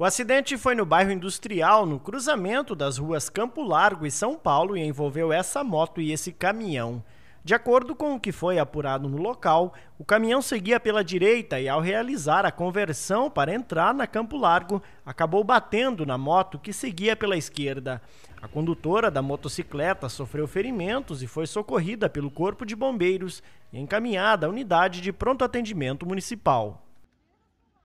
O acidente foi no bairro Industrial, no cruzamento das ruas Campo Largo e São Paulo, e envolveu essa moto e esse caminhão. De acordo com o que foi apurado no local, o caminhão seguia pela direita e, ao realizar a conversão para entrar na Campo Largo, acabou batendo na moto que seguia pela esquerda. A condutora da motocicleta sofreu ferimentos e foi socorrida pelo Corpo de Bombeiros e encaminhada à unidade de pronto atendimento municipal.